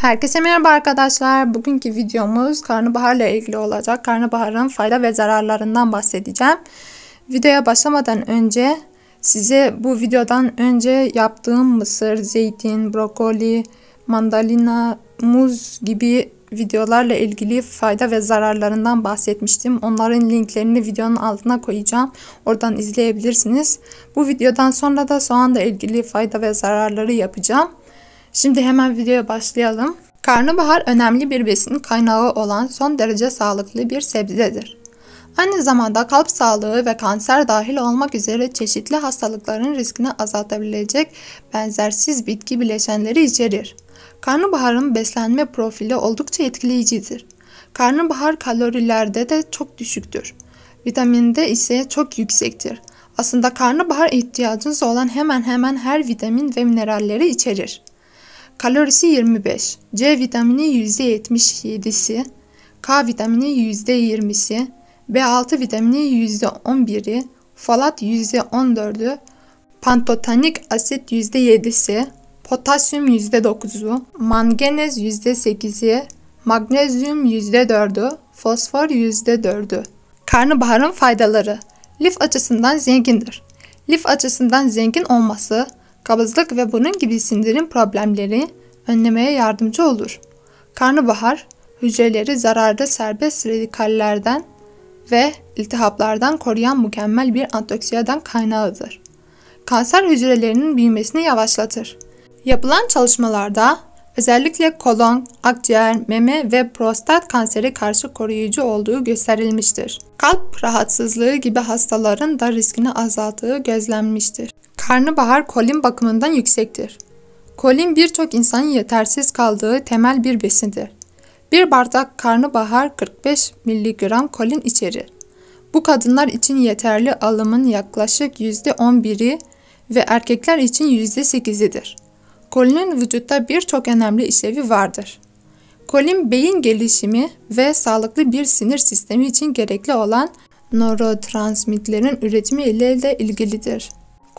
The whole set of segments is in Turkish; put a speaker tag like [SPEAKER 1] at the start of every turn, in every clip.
[SPEAKER 1] Herkese merhaba arkadaşlar. Bugünkü videomuz karnabaharla ilgili olacak. Karnabaharın fayda ve zararlarından bahsedeceğim. Videoya başlamadan önce size bu videodan önce yaptığım mısır, zeytin, brokoli, mandalina, muz gibi videolarla ilgili fayda ve zararlarından bahsetmiştim. Onların linklerini videonun altına koyacağım. Oradan izleyebilirsiniz. Bu videodan sonra da soğanla ilgili fayda ve zararları yapacağım. Şimdi hemen videoya başlayalım. Karnabahar önemli bir besin kaynağı olan son derece sağlıklı bir sebzedir. Aynı zamanda kalp sağlığı ve kanser dahil olmak üzere çeşitli hastalıkların riskini azaltabilecek benzersiz bitki bileşenleri içerir. Karnabaharın beslenme profili oldukça etkileyicidir. Karnabahar kalorilerde de çok düşüktür. Vitaminde ise çok yüksektir. Aslında karnabahar ihtiyacınız olan hemen hemen her vitamin ve mineralleri içerir. Kalorisi 25, C vitamini %77'si, K vitamini %20'si, B6 vitamini %11'i, folat %14'ü, pantotenik asit %7'si, potasyum %9'u, manganez %8'i, magnezyum %4'ü, fosfor %4'ü. Karnabaharın faydaları Lif açısından zengindir. Lif açısından zengin olması kabızlık ve bunun gibi sindirim problemleri önlemeye yardımcı olur. Karnabahar, hücreleri zararda serbest radikallerden ve iltihaplardan koruyan mükemmel bir antioksidan kaynağıdır. Kanser hücrelerinin büyümesini yavaşlatır. Yapılan çalışmalarda özellikle kolon, akciğer, meme ve prostat kanseri karşı koruyucu olduğu gösterilmiştir. Kalp rahatsızlığı gibi hastaların da riskini azalttığı gözlenmiştir karnabahar kolin bakımından yüksektir. Kolin birçok insanın yetersiz kaldığı temel bir besindir. Bir bardak karnabahar 45 mg kolin içerir. Bu kadınlar için yeterli alımın yaklaşık %11'i ve erkekler için %8'idir. Kolinin vücutta birçok önemli işlevi vardır. Kolin beyin gelişimi ve sağlıklı bir sinir sistemi için gerekli olan nörotransmitlerin üretimi ile de ilgilidir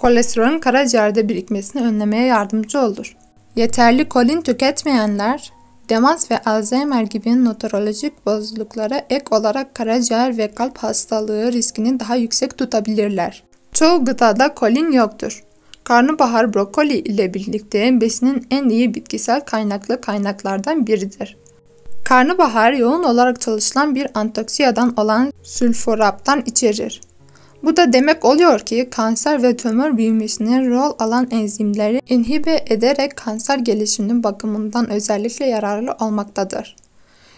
[SPEAKER 1] kolesterolün karaciğerde birikmesini önlemeye yardımcı olur. Yeterli kolin tüketmeyenler, demans ve Alzheimer gibi nörolojik bozukluklara ek olarak karaciğer ve kalp hastalığı riskini daha yüksek tutabilirler. Çoğu gıdada kolin yoktur. Karnabahar brokoli ile birlikte besinin en iyi bitkisel kaynaklı kaynaklardan biridir. Karnabahar yoğun olarak çalışılan bir antioksidan olan sülforaptan içerir. Bu da demek oluyor ki kanser ve tümör büyümesine rol alan enzimleri inhibe ederek kanser gelişiminin bakımından özellikle yararlı olmaktadır.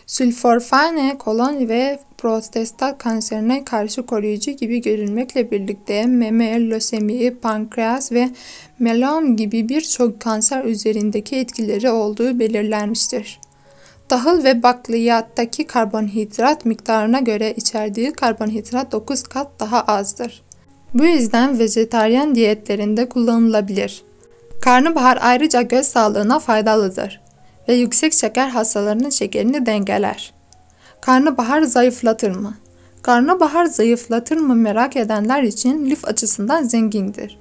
[SPEAKER 1] Sülforfane kolon ve prostat kanserine karşı koruyucu gibi görülmekle birlikte meme, lösemi, pankreas ve melom gibi birçok kanser üzerindeki etkileri olduğu belirlenmiştir. Tahıl ve bakliyattaki karbonhidrat miktarına göre içerdiği karbonhidrat 9 kat daha azdır. Bu yüzden vejetaryen diyetlerinde kullanılabilir. Karnabahar ayrıca göz sağlığına faydalıdır ve yüksek şeker hastalarının şekerini dengeler. Karnabahar zayıflatır mı? Karnabahar zayıflatır mı merak edenler için lif açısından zengindir.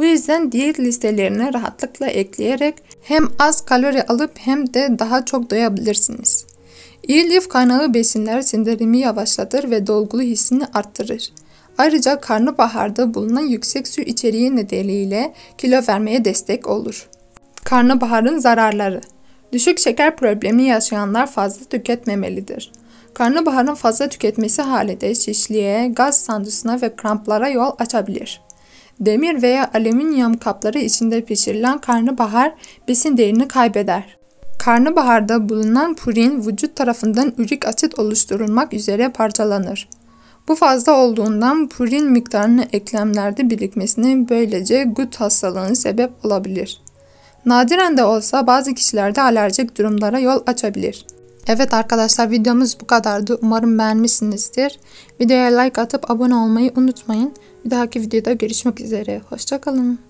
[SPEAKER 1] Bu yüzden diyet listelerine rahatlıkla ekleyerek hem az kalori alıp hem de daha çok doyabilirsiniz. İyi lif kaynağı besinler sindirimi yavaşlatır ve dolgulu hissini arttırır. Ayrıca karnabaharda bulunan yüksek su içeriği nedeniyle kilo vermeye destek olur. Karnabaharın zararları Düşük şeker problemi yaşayanlar fazla tüketmemelidir. Karnabaharın fazla tüketmesi halinde şişliğe, gaz sancısına ve kramplara yol açabilir demir veya alüminyum kapları içinde pişirilen karnabahar besin değerini kaybeder. Karnabaharda bulunan purin vücut tarafından ürik asit oluşturulmak üzere parçalanır. Bu fazla olduğundan purin miktarının eklemlerde birikmesine böylece gut hastalığına sebep olabilir. Nadiren de olsa bazı kişilerde alerjik durumlara yol açabilir. Evet arkadaşlar videomuz bu kadardı. Umarım beğenmişsinizdir. Videoya like atıp abone olmayı unutmayın. Bir dahaki videoda görüşmek üzere. Hoşçakalın.